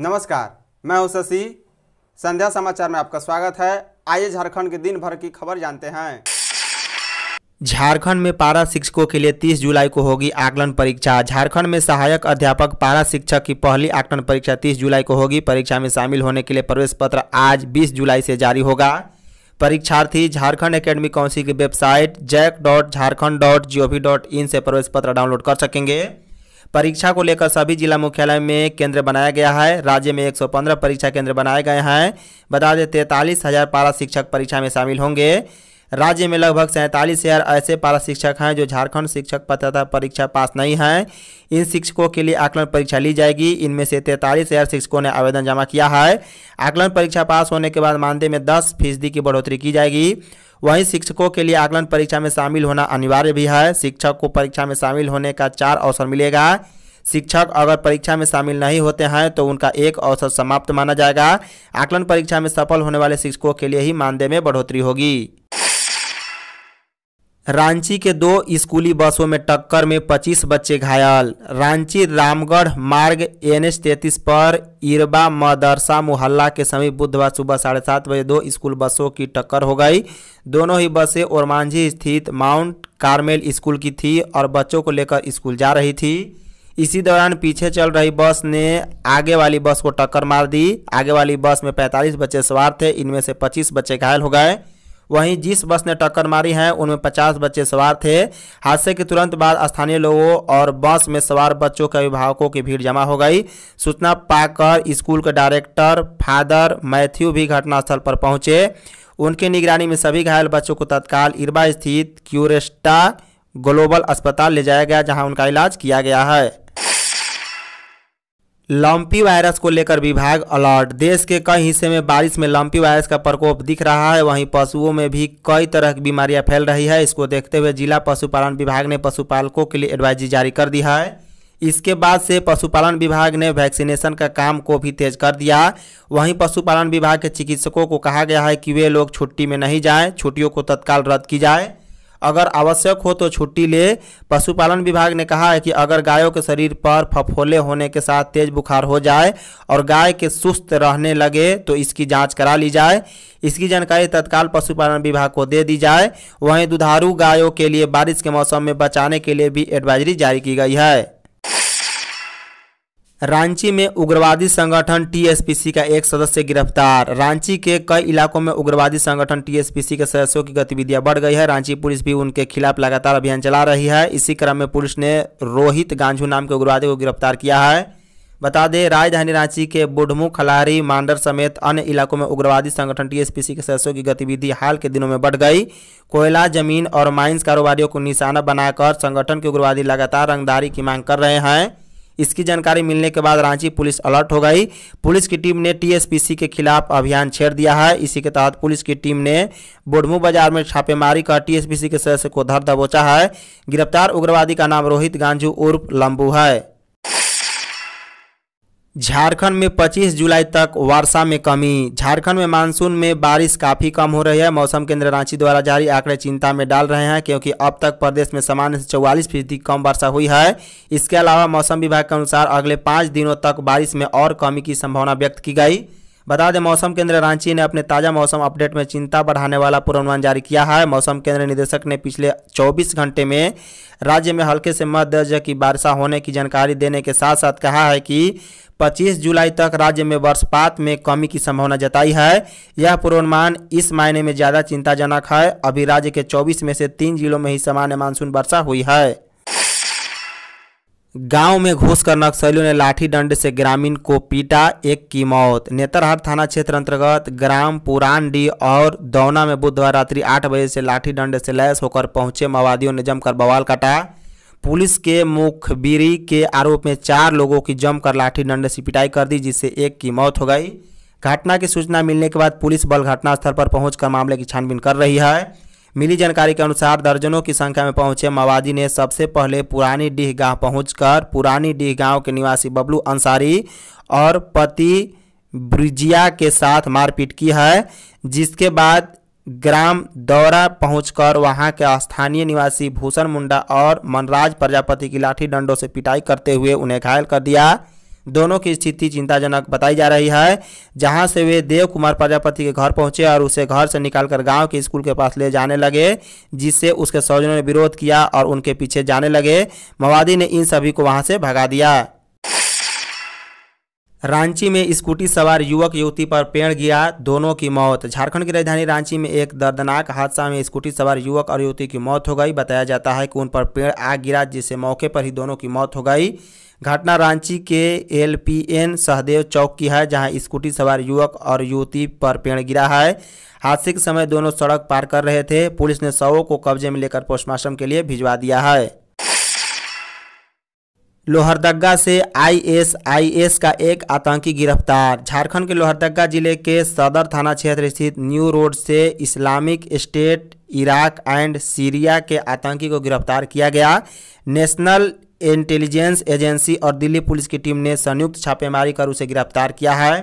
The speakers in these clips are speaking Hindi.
नमस्कार मैं हूं शशि संध्या समाचार में आपका स्वागत है आइए झारखंड के दिन भर की खबर जानते हैं झारखंड में पारा शिक्षकों के लिए 30 जुलाई को होगी आकलन परीक्षा झारखंड में सहायक अध्यापक पारा शिक्षक की पहली आकलन परीक्षा 30 जुलाई को होगी परीक्षा में शामिल होने के लिए प्रवेश पत्र आज 20 जुलाई से जारी होगा परीक्षार्थी झारखंड एकेडमी काउंसिल की website JAC dot Jharkhand dot G O V dot in से प्रवेश पत्र डाउनलोड कर सकेंगे परीक्षा को लेकर सभी जिला मुख्यालय में केंद्र बनाया गया है राज्य में 115 परीक्षा केंद्र बनाए गए हैं बता दें तैंतालीस हज़ार पारा शिक्षक परीक्षा में शामिल होंगे राज्य में लगभग सैंतालीस हज़ार ऐसे पारा शिक्षक हैं जो झारखंड शिक्षक पात्रता परीक्षा पास नहीं हैं इन शिक्षकों के लिए आकलन परीक्षा ली जाएगी इनमें से तैंतालीस हज़ार शिक्षकों ने आवेदन जमा किया है आकलन परीक्षा पास होने के बाद मानदेय में दस फीसदी की बढ़ोतरी की जाएगी वहीं शिक्षकों के लिए आकलन परीक्षा में शामिल होना अनिवार्य भी है शिक्षक को परीक्षा में शामिल होने का चार अवसर मिलेगा शिक्षक अगर परीक्षा में शामिल नहीं होते हैं तो उनका एक अवसर समाप्त माना जाएगा आकलन परीक्षा में सफल होने वाले शिक्षकों के लिए ही मानदेय में बढ़ोतरी होगी रांची के दो स्कूली बसों में टक्कर में 25 बच्चे घायल रांची रामगढ़ मार्ग एन एच तैतीस पर इरबा मदरसा मोहल्ला के समीप बुधवार सुबह साढ़े सात बजे दो स्कूल बसों की टक्कर हो गई दोनों ही बसें ओरमांझी स्थित माउंट कार्मेल स्कूल की थी और बच्चों को लेकर स्कूल जा रही थी इसी दौरान पीछे चल रही बस ने आगे वाली बस को टक्कर मार दी आगे वाली बस में पैंतालीस बच्चे सवार थे इनमें से पच्चीस बच्चे घायल हो गए वहीं जिस बस ने टक्कर मारी है उनमें 50 बच्चे सवार थे हादसे के तुरंत बाद स्थानीय लोगों और बस में सवार बच्चों के अभिभावकों की भीड़ जमा हो गई सूचना पाकर स्कूल के डायरेक्टर फादर मैथ्यू भी घटनास्थल पर पहुंचे उनकी निगरानी में सभी घायल बच्चों को तत्काल इरबा स्थित क्यूरेस्टा ग्लोबल अस्पताल ले जाया गया जहां उनका इलाज किया गया है लम्पी वायरस को लेकर विभाग अलर्ट देश के कई हिस्से में बारिश में लम्पी वायरस का प्रकोप दिख रहा है वहीं पशुओं में भी कई तरह की बीमारियां फैल रही है इसको देखते हुए जिला पशुपालन विभाग ने पशुपालकों के लिए एडवाइजरी जारी कर दी है इसके बाद से पशुपालन विभाग ने वैक्सीनेशन का काम को भी तेज कर दिया वहीं पशुपालन विभाग के चिकित्सकों को कहा गया है कि वे लोग छुट्टी में नहीं जाएँ छुट्टियों को तत्काल रद्द की जाए अगर आवश्यक हो तो छुट्टी ले पशुपालन विभाग ने कहा है कि अगर गायों के शरीर पर फफोले होने के साथ तेज बुखार हो जाए और गाय के सुस्त रहने लगे तो इसकी जाँच करा ली जाए इसकी जानकारी तत्काल पशुपालन विभाग को दे दी जाए वहीं दुधारू गायों के लिए बारिश के मौसम में बचाने के लिए भी एडवाइजरी जारी की गई है रांची में उग्रवादी संगठन टीएसपीसी का एक सदस्य गिरफ्तार रांची के कई इलाकों में उग्रवादी संगठन टीएसपीसी के सदस्यों की गतिविधियां बढ़ गई है रांची पुलिस भी उनके खिलाफ लगातार अभियान चला रही है इसी क्रम में पुलिस ने रोहित गांझू नाम के उग्रवादी को गिरफ्तार किया है बता दें राजधानी रांची के बुढ़मू खलारी मांडर समेत अन्य इलाकों में उग्रवादी संगठन टीएसपीसी के सदस्यों की गतिविधि हाल के दिनों में बढ़ गई कोयला जमीन और माइंस कारोबारियों को निशाना बनाकर संगठन के उग्रवादी लगातार रंगदारी की मांग कर रहे हैं इसकी जानकारी मिलने के बाद रांची पुलिस अलर्ट हो गई पुलिस की टीम ने टीएसपीसी के खिलाफ अभियान छेड़ दिया है इसी के तहत पुलिस की टीम ने बोडमू बाजार में छापेमारी कर टीएसपीसी के सदस्य को धर दबोचा है गिरफ्तार उग्रवादी का नाम रोहित गांजू उर्फ लंबू है झारखंड में 25 जुलाई तक वर्षा में कमी झारखंड में मानसून में बारिश काफ़ी कम हो रही है मौसम केंद्र रांची द्वारा जारी आंकड़े चिंता में डाल रहे हैं क्योंकि अब तक प्रदेश में सामान्य से चौवालीस फीसदी कम वर्षा हुई है इसके अलावा मौसम विभाग के अनुसार अगले पाँच दिनों तक बारिश में और कमी की संभावना व्यक्त की गई बता दें मौसम केंद्र रांची ने अपने ताज़ा मौसम अपडेट में चिंता बढ़ाने वाला पूर्वानुमान जारी किया है मौसम केंद्र निदेशक ने पिछले 24 घंटे में राज्य में हल्के से मध्य दर्ज की बारिशा होने की जानकारी देने के साथ साथ कहा है कि 25 जुलाई तक राज्य में वर्षपात में कमी की संभावना जताई है यह पूर्वानुमान इस मायने में ज़्यादा चिंताजनक है अभी राज्य के चौबीस में से तीन जिलों में ही सामान्य मानसून वर्षा हुई है गांव में घुसकर नक्सलियों ने लाठी डंडे से ग्रामीण को पीटा एक की मौत नेतरहाट थाना क्षेत्र अंतर्गत ग्राम पुरानडी और दौना में बुधवार रात्रि आठ बजे से लाठी डंडे से लैस होकर पहुंचे माओवादियों ने जमकर बवाल काटा पुलिस के मुखबिरी के आरोप में चार लोगों की जमकर लाठी डंडे से पिटाई कर दी जिससे एक की मौत हो गई घटना की सूचना मिलने के बाद पुलिस बल घटनास्थल पर पहुंचकर मामले की छानबीन कर रही है मिली जानकारी के अनुसार दर्जनों की संख्या में पहुंचे माओवादी ने सबसे पहले पुरानी डीह गांव पहुँच पुरानी डीह गाँव के निवासी बबलू अंसारी और पति ब्रिजिया के साथ मारपीट की है जिसके बाद ग्राम दौरा पहुंचकर वहां के स्थानीय निवासी भूषण मुंडा और मनराज प्रजापति की लाठी डंडों से पिटाई करते हुए उन्हें घायल कर दिया दोनों की स्थिति चिंताजनक बताई जा रही है जहां से वे देव कुमार प्रजापति के घर पहुंचे और उसे घर से निकालकर गांव के स्कूल के पास ले जाने लगे जिससे उसके सौजनों ने विरोध किया और उनके पीछे जाने लगे मवादी ने इन सभी को वहां से भगा दिया रांची में स्कूटी सवार युवक युवती पर पेड़ गिरा दोनों की मौत झारखंड की राजधानी रांची में एक दर्दनाक हादसा में स्कूटी सवार युवक और युवती की मौत हो गई बताया जाता है कि उन पर पेड़ आग गिरा जिससे मौके पर ही दोनों की मौत हो गई घटना रांची के एलपीएन सहदेव चौक की है जहां स्कूटी सवार युवक और युवती पर पेड़ गिरा है हादसे के समय दोनों सड़क पार कर रहे थे पुलिस ने शवों को कब्जे में लेकर पोस्टमार्टम के लिए भिजवा दिया है लोहरदगा से आईएसआईएस का एक आतंकी गिरफ्तार झारखंड के लोहरदगा जिले के सदर थाना क्षेत्र स्थित न्यू रोड से Islamic State Iraq and Syria के आतंकी को गिरफ्तार किया गया नेशनल इंटेलिजेंस एजेंसी और दिल्ली पुलिस की टीम ने संयुक्त छापेमारी कर उसे गिरफ्तार किया है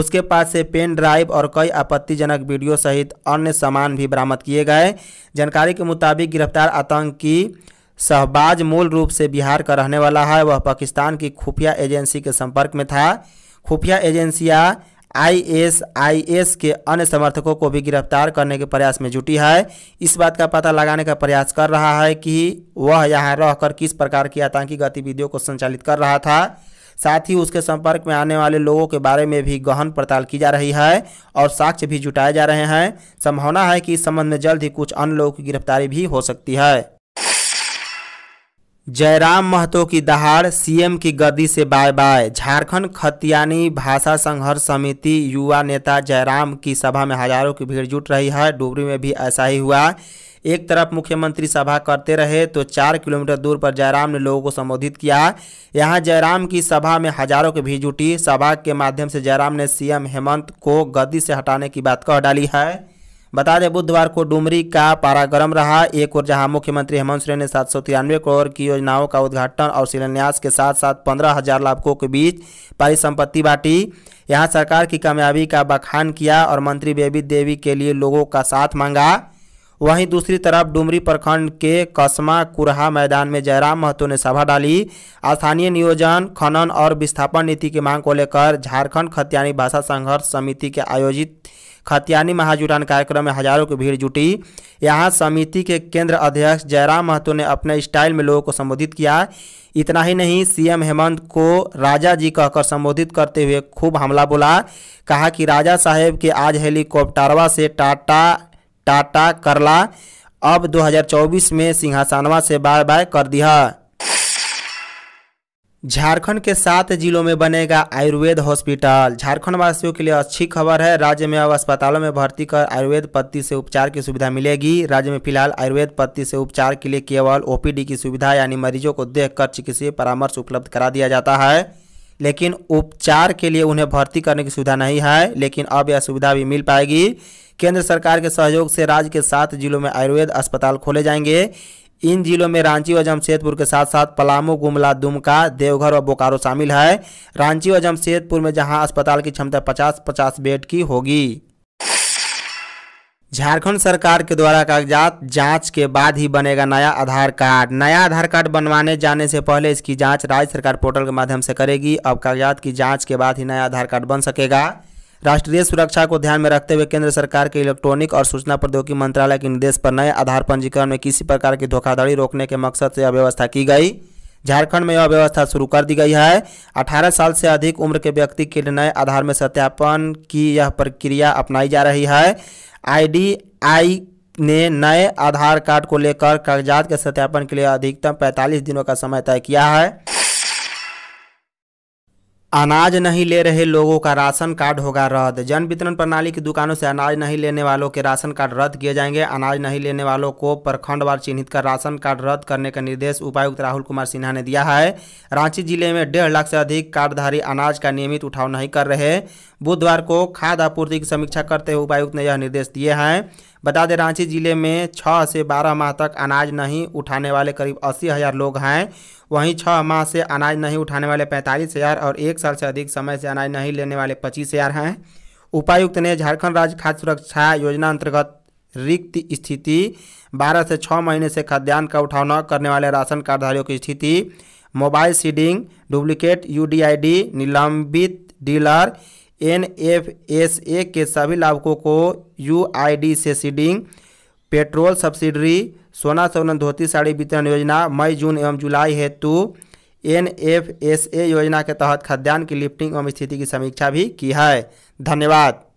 उसके पास से पेन ड्राइव और कई आपत्तिजनक वीडियो सहित अन्य सामान भी बरामद किए गए जानकारी के मुताबिक गिरफ्तार आतंकी शहबाज मूल रूप से बिहार का रहने वाला है वह पाकिस्तान की खुफिया एजेंसी के संपर्क में था खुफिया एजेंसियां आईएसआईएस के अन्य समर्थकों को भी गिरफ्तार करने के प्रयास में जुटी है इस बात का पता लगाने का प्रयास कर रहा है कि वह यहां रहकर किस प्रकार की आतंकी गतिविधियों को संचालित कर रहा था साथ ही उसके संपर्क में आने वाले लोगों के बारे में भी गहन पड़ताल की जा रही है और साक्ष्य भी जुटाए जा रहे हैं संभावना है कि इस संबंध में जल्द ही कुछ अन्य लोगों की गिरफ्तारी भी हो सकती है जयराम महतो की दहाड़ सीएम की गद्दी से बाय बाय झारखंड खतियानी भाषा संघर्ष समिति युवा नेता जयराम की सभा में हजारों की भीड़ जुट रही है डुबरी में भी ऐसा ही हुआ एक तरफ मुख्यमंत्री सभा करते रहे तो चार किलोमीटर दूर पर जयराम ने लोगों को संबोधित किया यहां जयराम की सभा में हजारों की भीड़ जुटी सभा के माध्यम से जयराम ने सीएम हेमंत को गद्दी से हटाने की बात कह डाली है बता दें बुधवार को डुमरी का पारा गर्म रहा एक और जहां मुख्यमंत्री हेमंत सोरेन ने सात सौ तिरानवे करोड़ की योजनाओं का उद्घाटन और शिलान्यास के साथ साथ पंद्रह हजार लाभकों के बीच परिसंपत्ति बांटी यहां सरकार की कामयाबी का बखान किया और मंत्री बेबी देवी के लिए लोगों का साथ मांगा वहीं दूसरी तरफ डुमरी प्रखंड के कस्मा कुरहा मैदान में जयराम महतो ने सभा डाली स्थानीय नियोजन खनन और विस्थापन नीति की मांग को लेकर झारखंड खतियानी भाषा संघर्ष समिति के आयोजित खतियानी महाजुटान कार्यक्रम में हजारों की भीड़ जुटी यहाँ समिति के केंद्र अध्यक्ष जयराम महतो ने अपने स्टाइल में लोगों को संबोधित किया इतना ही नहीं सीएम हेमंत को राजा जी कहकर संबोधित करते हुए खूब हमला बोला कहा कि राजा साहेब के आज हेलीकॉप्टरवा से टाटा टाटा करला अब 2024 में सिंहासनवा से बाय बाय कर दिया झारखंड के सात जिलों में बनेगा आयुर्वेद हॉस्पिटल झारखंड वासियों के लिए अच्छी खबर है राज्य में अब अस्पतालों में भर्ती कर आयुर्वेद पत्ती से उपचार की सुविधा मिलेगी राज्य में फिलहाल आयुर्वेद पत्ती से उपचार के लिए केवल ओपीडी की सुविधा यानी मरीजों को देखकर चिकित्सीय परामर्श उपलब्ध करा दिया जाता है लेकिन उपचार के लिए उन्हें भर्ती करने की सुविधा नहीं है लेकिन अब यह सुविधा भी मिल पाएगी केंद्र सरकार के सहयोग से राज्य के सात जिलों में आयुर्वेद अस्पताल खोले जाएंगे इन जिलों में रांची व जमशेदपुर के साथ साथ पलामू गुमला दुमका देवघर व बोकारो शामिल है रांची व जमशेदपुर में जहां अस्पताल की क्षमता 50-50 बेड की होगी झारखंड सरकार के द्वारा कागजात जांच के बाद ही बनेगा नया आधार कार्ड नया आधार कार्ड बनवाने जाने से पहले इसकी जांच राज्य सरकार पोर्टल के माध्यम से करेगी अब कागजात की जांच के बाद ही नया आधार कार्ड बन सकेगा राष्ट्रीय सुरक्षा को ध्यान में रखते हुए केंद्र सरकार के इलेक्ट्रॉनिक और सूचना प्रौद्योगिकी मंत्रालय के निर्देश पर नए आधार पंजीकरण में किसी प्रकार की धोखाधड़ी रोकने के मकसद से यह व्यवस्था की गई झारखंड में यह व्यवस्था शुरू कर दी गई है 18 साल से अधिक उम्र के व्यक्ति के लिए नए आधार में सत्यापन की यह प्रक्रिया अपनाई जा रही है आईडीआई ने नए आधार कार्ड को लेकर कागजात के सत्यापन के लिए अधिकतम 45 दिनों का समय तय किया है अनाज नहीं ले रहे लोगों का राशन कार्ड होगा रद्द जन वितरण प्रणाली की दुकानों से अनाज नहीं लेने वालों के राशन कार्ड रद्द किए जाएंगे अनाज नहीं लेने वालों को प्रखंडवार चिन्हित कर राशन कार्ड रद्द करने का निर्देश उपायुक्त राहुल कुमार सिन्हा ने दिया है रांची जिले में डेढ़ लाख से अधिक कार्डधारी अनाज का नियमित उठाव नहीं कर रहे बुधवार को खाद आपूर्ति की समीक्षा करते हुए उपायुक्त ने यह निर्देश दिए हैं बता दें रांची जिले में छः से बारह माह तक अनाज नहीं उठाने वाले करीब अस्सी हज़ार लोग हैं वहीं छः माह से अनाज नहीं उठाने वाले पैंतालीस हज़ार और एक साल से अधिक समय से अनाज नहीं लेने वाले पच्चीस हज़ार हैं उपायुक्त ने झारखंड राज्य खाद्य सुरक्षा योजना अंतर्गत रिक्त स्थिति बारह से छः महीने से खाद्यान्न का उठाव न करने वाले राशन कार्डधारियों की स्थिति मोबाइल सीडिंग डुप्लीकेट यू निलंबित dealer N F S A के सभी लाभकों को यू आई डी से सीडिंग पेट्रोल सब्सिडरी सोना सोना धोती साड़ी वितरण योजना मई जून एवं जुलाई हेतु एन एफ एस ए योजना के तहत खाद्यान्न की लिफ्टिंग एवं स्थिति की समीक्षा भी की है धन्यवाद